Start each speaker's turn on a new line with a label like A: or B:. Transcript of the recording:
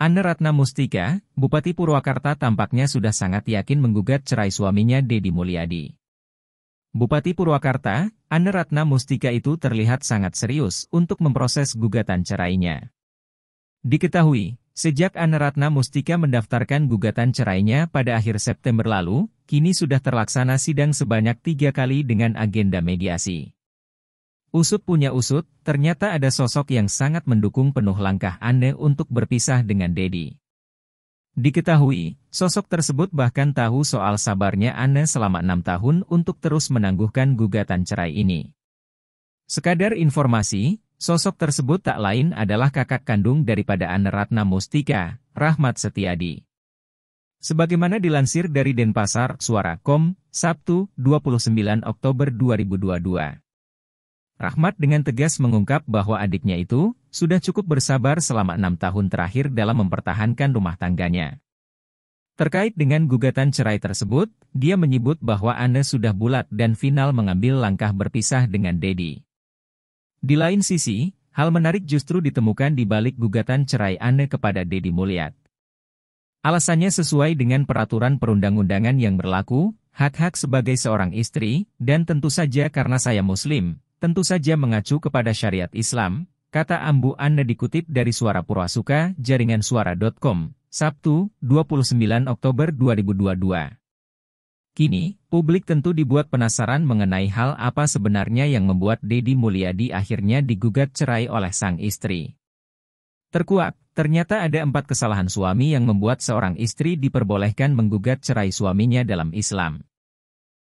A: Anne Ratna Mustika, Bupati Purwakarta tampaknya sudah sangat yakin menggugat cerai suaminya Dedi Mulyadi. Bupati Purwakarta, Anne Ratna Mustika itu terlihat sangat serius untuk memproses gugatan cerainya. Diketahui, sejak Anne Ratna Mustika mendaftarkan gugatan cerainya pada akhir September lalu, kini sudah terlaksana sidang sebanyak tiga kali dengan agenda mediasi. Usut punya usut, ternyata ada sosok yang sangat mendukung penuh langkah Anne untuk berpisah dengan Dedi. Diketahui, sosok tersebut bahkan tahu soal sabarnya Anne selama enam tahun untuk terus menangguhkan gugatan cerai ini. Sekadar informasi, sosok tersebut tak lain adalah kakak kandung daripada Anne Ratna Mustika, Rahmat Setiadi. Sebagaimana dilansir dari Denpasar Suara.com, Sabtu, 29 Oktober 2022. Rahmat dengan tegas mengungkap bahwa adiknya itu sudah cukup bersabar selama enam tahun terakhir dalam mempertahankan rumah tangganya. Terkait dengan gugatan cerai tersebut, dia menyebut bahwa Anne sudah bulat dan final mengambil langkah berpisah dengan Dedi. Di lain sisi, hal menarik justru ditemukan di balik gugatan cerai Anne kepada Dedi Mulyat. Alasannya sesuai dengan peraturan perundang-undangan yang berlaku, hak-hak sebagai seorang istri, dan tentu saja karena saya muslim, tentu saja mengacu kepada syariat Islam, kata Ambu Anne dikutip dari Suara Purwasuka, jaringan suara.com, Sabtu, 29 Oktober 2022. Kini, publik tentu dibuat penasaran mengenai hal apa sebenarnya yang membuat Dedi Mulyadi akhirnya digugat cerai oleh sang istri. Terkuak, ternyata ada empat kesalahan suami yang membuat seorang istri diperbolehkan menggugat cerai suaminya dalam Islam.